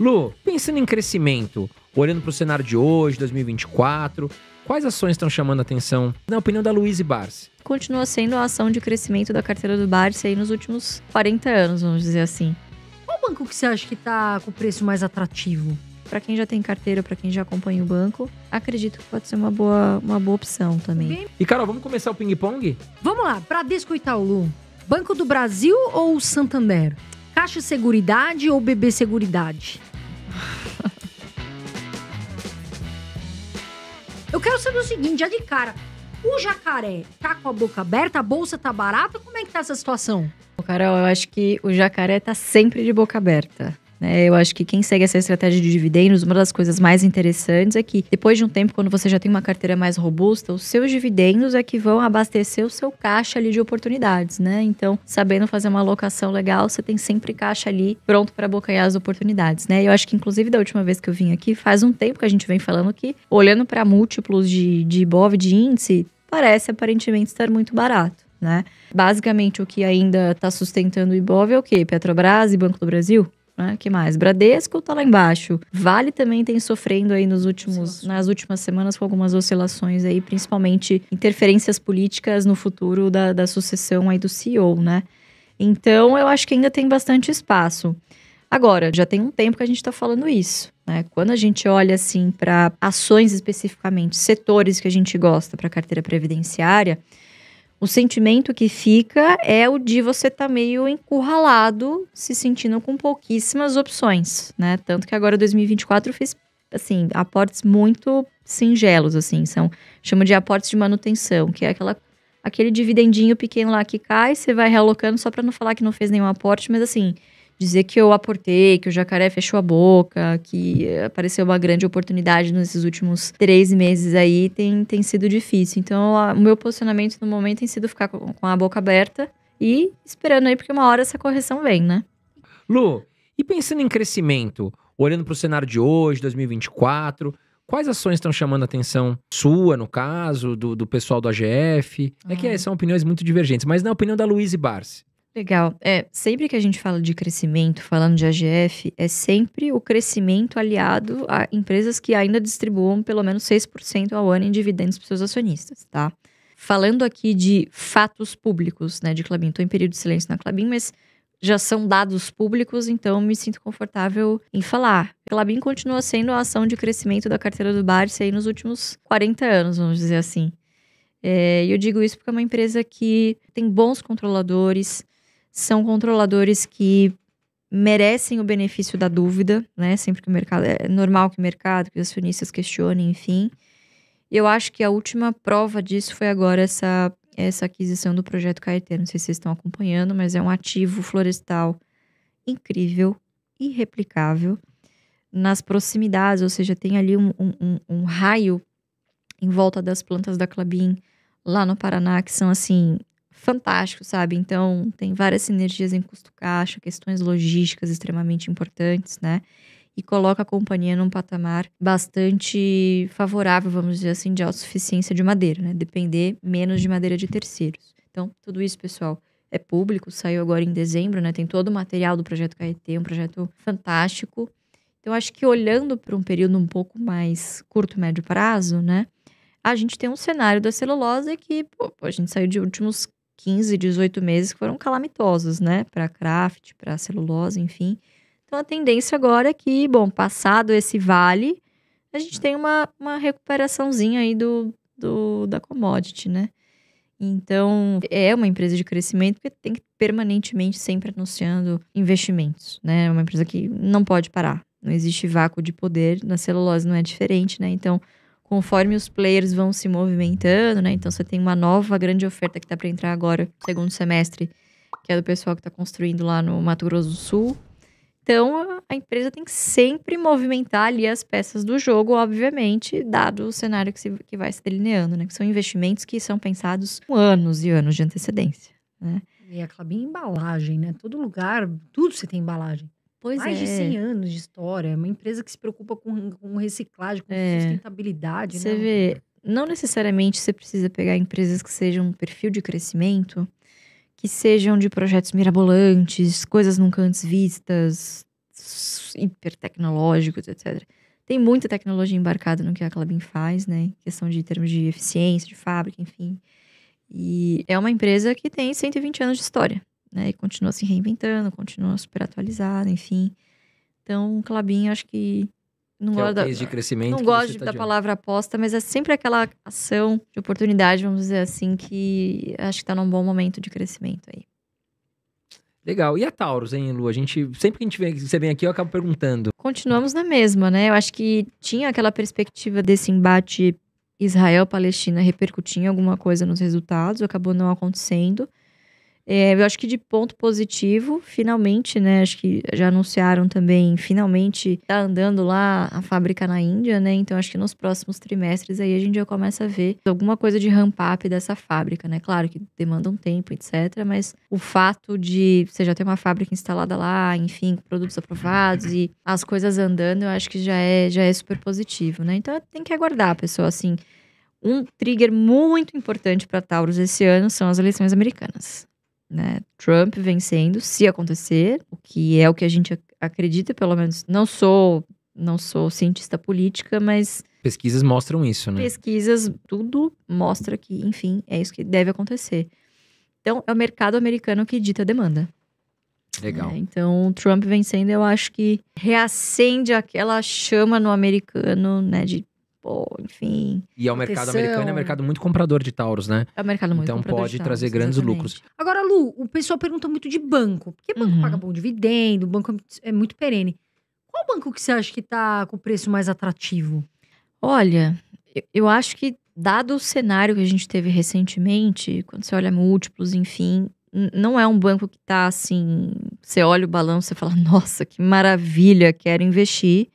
Lu, pensando em crescimento, olhando para o cenário de hoje, 2024, quais ações estão chamando a atenção, na opinião da Luiz Barsi? Continua sendo a ação de crescimento da carteira do Barsi aí nos últimos 40 anos, vamos dizer assim. Qual banco que você acha que está com o preço mais atrativo? Para quem já tem carteira, para quem já acompanha o banco, acredito que pode ser uma boa, uma boa opção também. E Carol, vamos começar o ping-pong? Vamos lá, o Lu, Banco do Brasil ou Santander? Caixa Seguridade ou bebê Seguridade? Eu quero saber o seguinte, já de cara. O jacaré tá com a boca aberta, a bolsa tá barata? Como é que tá essa situação? Carol, eu acho que o jacaré tá sempre de boca aberta. Né? Eu acho que quem segue essa estratégia de dividendos, uma das coisas mais interessantes é que depois de um tempo, quando você já tem uma carteira mais robusta, os seus dividendos é que vão abastecer o seu caixa ali de oportunidades, né? Então, sabendo fazer uma alocação legal, você tem sempre caixa ali pronto para abocanhar as oportunidades, né? Eu acho que, inclusive, da última vez que eu vim aqui, faz um tempo que a gente vem falando que, olhando para múltiplos de, de IBOV, de índice, parece aparentemente estar muito barato. Né? Basicamente, o que ainda está sustentando o Ibov é o quê? Petrobras e Banco do Brasil? Né? que mais? Bradesco tá lá embaixo. Vale também tem sofrendo aí nos últimos, nas últimas semanas com algumas oscilações aí, principalmente interferências políticas no futuro da, da sucessão aí do CEO, né? Então eu acho que ainda tem bastante espaço. Agora, já tem um tempo que a gente está falando isso, né? Quando a gente olha assim para ações especificamente, setores que a gente gosta para carteira previdenciária, o sentimento que fica é o de você estar tá meio encurralado, se sentindo com pouquíssimas opções, né? Tanto que agora 2024 fez assim, aportes muito singelos assim, são chama de aportes de manutenção, que é aquela aquele dividendinho pequeno lá que cai, você vai realocando só para não falar que não fez nenhum aporte, mas assim, dizer que eu aportei, que o jacaré fechou a boca, que apareceu uma grande oportunidade nesses últimos três meses aí, tem, tem sido difícil. Então, o meu posicionamento no momento tem sido ficar com, com a boca aberta e esperando aí, porque uma hora essa correção vem, né? Lu, e pensando em crescimento, olhando para o cenário de hoje, 2024, quais ações estão chamando a atenção sua, no caso, do, do pessoal do AGF? É ah. que são opiniões muito divergentes, mas na opinião da Luiz Barsi, Legal. É, sempre que a gente fala de crescimento, falando de AGF, é sempre o crescimento aliado a empresas que ainda distribuam pelo menos 6% ao ano em dividendos para seus acionistas, tá? Falando aqui de fatos públicos, né, de Clabin, estou em período de silêncio na Clabin, mas já são dados públicos, então me sinto confortável em falar. Clabin continua sendo a ação de crescimento da carteira do Barça aí nos últimos 40 anos, vamos dizer assim. É, e é, eu digo isso porque é uma empresa que tem bons controladores, são controladores que merecem o benefício da dúvida, né? Sempre que o mercado é normal que o mercado, que os acionistas questionem, enfim. Eu acho que a última prova disso foi agora essa essa aquisição do projeto Caeté. Não sei se vocês estão acompanhando, mas é um ativo florestal incrível, irreplicável, nas proximidades, ou seja, tem ali um, um, um raio em volta das plantas da Clabin lá no Paraná, que são assim fantástico, sabe? Então, tem várias sinergias em custo-caixa, questões logísticas extremamente importantes, né? E coloca a companhia num patamar bastante favorável, vamos dizer assim, de autossuficiência de madeira, né? Depender menos de madeira de terceiros. Então, tudo isso, pessoal, é público, saiu agora em dezembro, né? Tem todo o material do projeto KRT, um projeto fantástico. Então, acho que olhando para um período um pouco mais curto, médio prazo, né? A gente tem um cenário da celulose que pô, a gente saiu de últimos 15, 18 meses que foram calamitosos, né? Para craft, para celulose, enfim. Então a tendência agora é que, bom, passado esse vale, a gente tem uma, uma recuperaçãozinha aí do, do, da commodity, né? Então, é uma empresa de crescimento que tem que permanentemente sempre anunciando investimentos, né? É uma empresa que não pode parar. Não existe vácuo de poder, na celulose não é diferente, né? Então, conforme os players vão se movimentando, né? Então você tem uma nova grande oferta que tá para entrar agora, segundo semestre, que é do pessoal que tá construindo lá no Mato Grosso do Sul. Então a empresa tem que sempre movimentar ali as peças do jogo, obviamente, dado o cenário que, se, que vai se delineando, né? Que são investimentos que são pensados com anos e anos de antecedência, né? E é a Clabin embalagem, né? Todo lugar, tudo você tem embalagem. Pois mais é. de 100 anos de história, é uma empresa que se preocupa com, com reciclagem, com é. sustentabilidade. Você né? vê, não necessariamente você precisa pegar empresas que sejam um perfil de crescimento, que sejam de projetos mirabolantes, coisas nunca antes vistas, hipertecnológicos, etc. Tem muita tecnologia embarcada no que a Clabin faz, né? Em questão de termos de eficiência, de fábrica, enfim. E é uma empresa que tem 120 anos de história né? E continua se reinventando, continua super atualizada, enfim. Então, clabinho acho que não é gosto é da, de crescimento não gosto tá da palavra aposta, mas é sempre aquela ação de oportunidade, vamos dizer assim, que acho que está num bom momento de crescimento aí. Legal. E a Taurus, hein, Lu? A gente, sempre que a gente vem, você vem aqui, eu acabo perguntando. Continuamos na mesma, né? Eu acho que tinha aquela perspectiva desse embate Israel-Palestina repercutir em alguma coisa nos resultados, acabou não acontecendo. É, eu acho que de ponto positivo, finalmente, né? Acho que já anunciaram também, finalmente tá andando lá a fábrica na Índia, né? Então acho que nos próximos trimestres aí a gente já começa a ver alguma coisa de ramp up dessa fábrica, né? Claro que demanda um tempo, etc. Mas o fato de você já ter uma fábrica instalada lá, enfim, com produtos aprovados e as coisas andando, eu acho que já é, já é super positivo, né? Então tem que aguardar, pessoal, assim. Um trigger muito importante para Taurus esse ano são as eleições americanas né? Trump vencendo, se acontecer, o que é o que a gente acredita, pelo menos. Não sou, não sou cientista política, mas pesquisas mostram isso, né? Pesquisas, tudo mostra que, enfim, é isso que deve acontecer. Então, é o mercado americano que dita a demanda. Legal. É, então, Trump vencendo, eu acho que reacende aquela chama no americano, né, de pô, enfim. E é o mercado atenção. americano, é um mercado muito comprador de Tauros, né? É um mercado muito então, comprador. Então pode trazer grandes exatamente. lucros. Agora, Lu, o pessoal pergunta muito de banco. Porque banco uhum. paga bom dividendo, banco é muito é perene. Qual banco que você acha que está com o preço mais atrativo? Olha, eu, eu acho que, dado o cenário que a gente teve recentemente, quando você olha múltiplos, enfim, não é um banco que está assim. Você olha o balanço e fala, nossa, que maravilha, quero investir.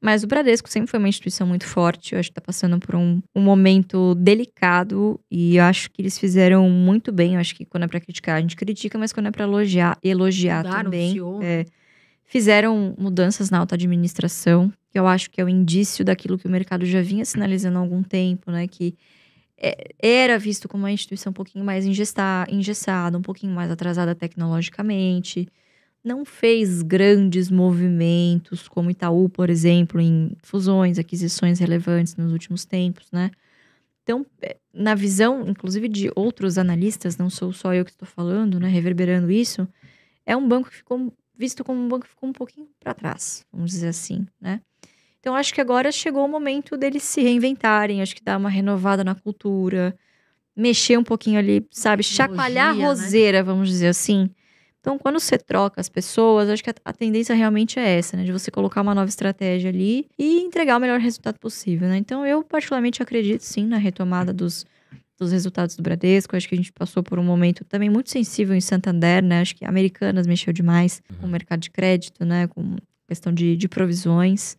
Mas o Bradesco sempre foi uma instituição muito forte, eu acho que está passando por um, um, momento delicado e eu acho que eles fizeram muito bem. Eu acho que quando é para criticar, a gente critica, mas quando é para elogiar, elogiar Mudaram, também. É, né? fizeram mudanças na alta administração, que eu acho que é o um indício daquilo que o mercado já vinha sinalizando há algum tempo, né? Que é, era visto como uma instituição um pouquinho mais engessada, um pouquinho mais atrasada tecnologicamente não fez grandes movimentos, como Itaú, por exemplo, em fusões, aquisições relevantes nos últimos tempos, né? Então, é, na visão, inclusive, de outros analistas, não sou só eu que estou falando, né, reverberando isso, é um banco que ficou visto como um banco que ficou um pouquinho para trás, vamos dizer assim, né? Então, acho que agora chegou o momento deles se reinventarem, acho que dar uma renovada na cultura, mexer um pouquinho ali, sabe? Chacoalhar a né? roseira, né? vamos dizer assim, então, quando você troca as pessoas, acho que a, tendência realmente é essa, né? De você colocar uma nova estratégia ali e entregar o melhor resultado possível, né? Então, eu particularmente acredito sim na retomada dos, dos resultados do Bradesco. Acho que a gente passou por um momento também muito sensível em Santander, né? Acho que Americanas mexeu demais com o uhum. mercado de crédito, né? Com questão de, de provisões.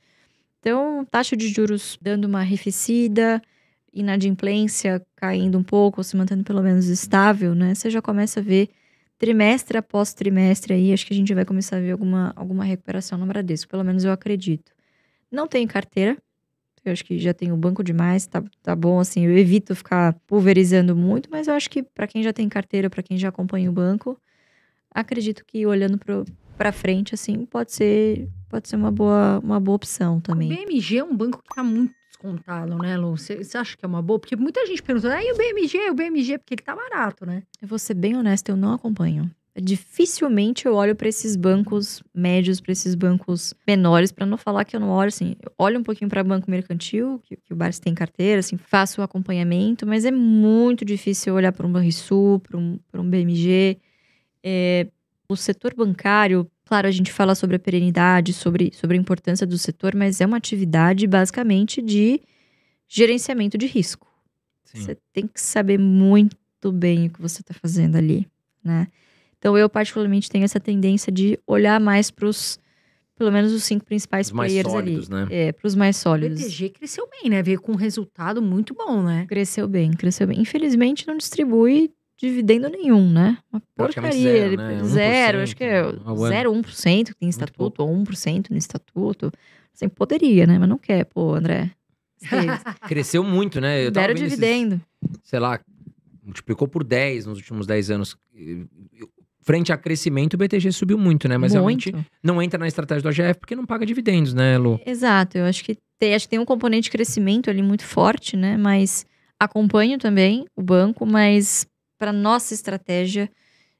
Então, taxa de juros dando uma arrefecida, inadimplência caindo um pouco, ou se mantendo pelo menos estável, né? Você já começa a ver trimestre após trimestre aí, acho que a gente vai começar a ver alguma, alguma recuperação no Bradesco, pelo menos eu acredito. Não tenho carteira, eu acho que já tenho banco demais, tá, tá bom, assim, eu evito ficar pulverizando muito, mas eu acho que para quem já tem carteira, para quem já acompanha o banco, acredito que olhando para frente, assim, pode ser pode ser uma boa, uma boa opção também. O BMG é um banco que está muito descontá-lo, né, Lu? Você acha que é uma boa? Porque muita gente perguntou, ah, e o BMG, o BMG, porque ele tá barato, né? Eu vou ser bem honesta, eu não acompanho. Dificilmente eu olho para esses bancos médios, para esses bancos menores, para não falar que eu não olho assim. Eu olho um pouquinho para banco mercantil, que, que o Barça tem carteira, assim, faço o acompanhamento, mas é muito difícil olhar para um Banrisul, para um, pra um BMG. É, o setor bancário, Claro, a gente fala sobre a perenidade, sobre, sobre a importância do setor, mas é uma atividade basicamente de gerenciamento de risco. Sim. Você tem que saber muito bem o que você está fazendo ali, né? Então eu particularmente tenho essa tendência de olhar mais para os pelo menos os cinco principais os mais players sólidos, ali. Né? É, para os mais sólidos. O BTG cresceu bem, né? Veio com um resultado muito bom, né? Cresceu bem, cresceu bem. Infelizmente não distribui dividendo nenhum, né? Uma porcaria. Zero, né? zero acho que é 0,1% que tem estatuto, ou 1% no estatuto. Assim, poderia, né? Mas não quer, pô, André. Cresceu muito, né? Eu dividendo. Esses, sei lá, multiplicou por 10 nos últimos 10 anos. Frente a crescimento, o BTG subiu muito, né? Mas muito. realmente não entra na estratégia do AGF porque não paga dividendos, né, Lu? Exato. Eu acho que tem, acho que tem um componente de crescimento ali muito forte, né? Mas acompanho também o banco, mas para nossa estratégia,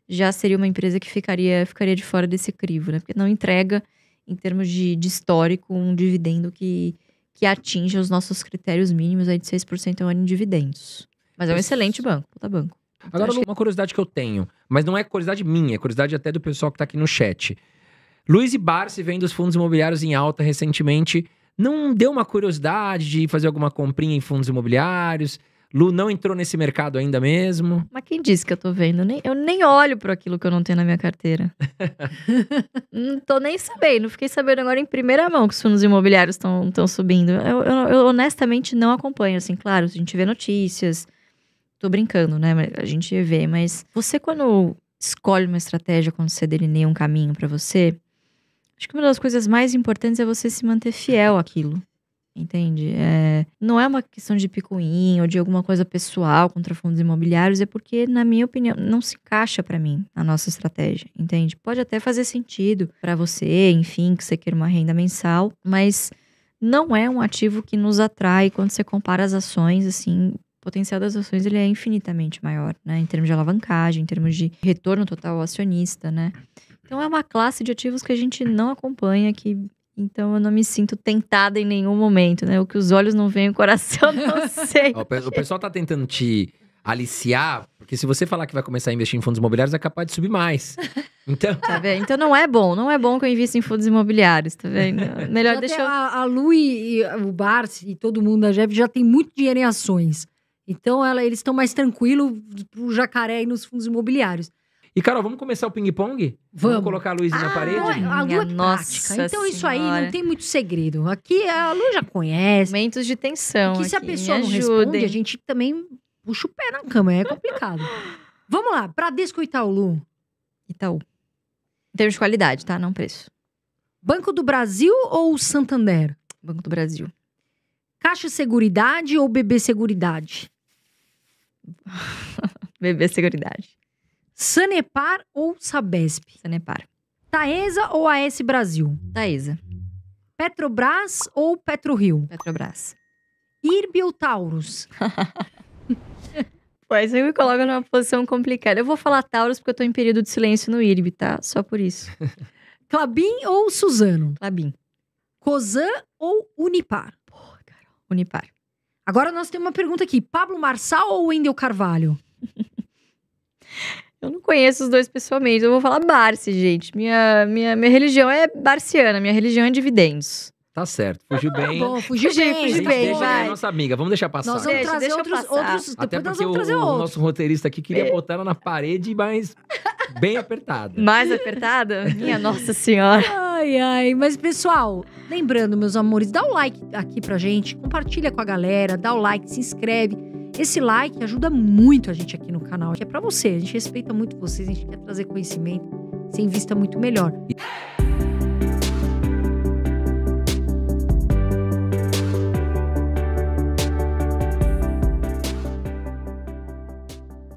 já seria uma empresa que ficaria, ficaria de fora desse crivo, né? Porque não entrega, em termos de, de histórico, um dividendo que, que atinja os nossos critérios mínimos aí de 6% ao ano em dividendos. Mas é um excelente banco, puta banco. Então, Agora, uma curiosidade que eu tenho, mas não é curiosidade minha, é curiosidade até do pessoal que está aqui no chat. Luiz Barsi vem dos fundos imobiliários em alta recentemente. Não deu uma curiosidade de fazer alguma comprinha em fundos imobiliários? Lu não entrou nesse mercado ainda mesmo. Mas quem disse que eu tô vendo? Nem, eu nem olho para aquilo que eu não tenho na minha carteira. não tô nem sabendo. Fiquei sabendo agora em primeira mão que os fundos imobiliários estão subindo. Eu, eu, eu, honestamente não acompanho, assim, claro, a gente vê notícias. Tô brincando, né? A gente vê, mas você quando escolhe uma estratégia, quando você delineia um caminho para você, acho que uma das coisas mais importantes é você se manter fiel àquilo entende? É, não é uma questão de picuinha ou de alguma coisa pessoal contra fundos imobiliários, é porque, na minha opinião, não se encaixa para mim a nossa estratégia, entende? Pode até fazer sentido para você, enfim, que você queira uma renda mensal, mas não é um ativo que nos atrai quando você compara as ações, assim, o potencial das ações ele é infinitamente maior, né? Em termos de alavancagem, em termos de retorno total ao acionista, né? Então é uma classe de ativos que a gente não acompanha, que então eu não me sinto tentada em nenhum momento, né? O que os olhos não veem, o coração não sei. o pessoal tá tentando te aliciar, porque se você falar que vai começar a investir em fundos imobiliários, é capaz de subir mais. Então, tá vendo? então não é bom, não é bom que eu invista em fundos imobiliários, tá vendo? Melhor já deixar. A, a Lu e, e o Bart e todo mundo da Jeff já tem muito dinheiro em ações. Então ela, eles estão mais tranquilos pro jacaré e nos fundos imobiliários. E, Carol, vamos começar o ping-pong? Vamos. vamos. colocar a luz ah, na parede? A lua é Nossa prática. Então, isso aí não tem muito segredo. Aqui a Lu já conhece. Momentos de tensão. Aqui, se a pessoa não responde, a gente também puxa o pé na cama. É complicado. vamos lá. descoitar o Lu? Itaú. Em termos de qualidade, tá? Não preço. Banco do Brasil ou Santander? Banco do Brasil. Caixa Seguridade ou BB Seguridade? BB Seguridade. Sanepar ou Sabesp? Sanepar. Taesa ou AS Brasil? Taesa. Petrobras ou PetroRio? Petrobras. Irbi ou Taurus? Pô, aí você me coloca numa posição complicada. Eu vou falar Taurus porque eu tô em período de silêncio no Irbi, tá? Só por isso. Clabin ou Suzano? Clabin. Cosan ou Unipar? Porra, Carol. Unipar. Agora nós temos uma pergunta aqui. Pablo Marçal ou Wendel Carvalho? Eu não conheço os dois pessoalmente. Eu vou falar Barce, gente. Minha, minha, minha religião é barciana, minha religião é dividendos. Tá certo. Fugiu bem. Tá bom, fugiu bem, fugiu bem, vai. nossa amiga, vamos deixar passar. Nós vamos Deixa, trazer deixa outros, outros... Até depois nós porque vamos trazer o, o outros. nosso roteirista aqui queria É. botar ela na parede, mas bem apertada. Mais apertada? Minha Nossa Senhora. Ai, ai. Mas, pessoal, lembrando, meus amores, dá o like aqui pra gente, compartilha com a galera, dá o like, se inscreve. Esse like ajuda muito a gente aqui no canal, que é para você. A gente respeita muito vocês, a gente quer trazer conhecimento, você invista muito melhor. E...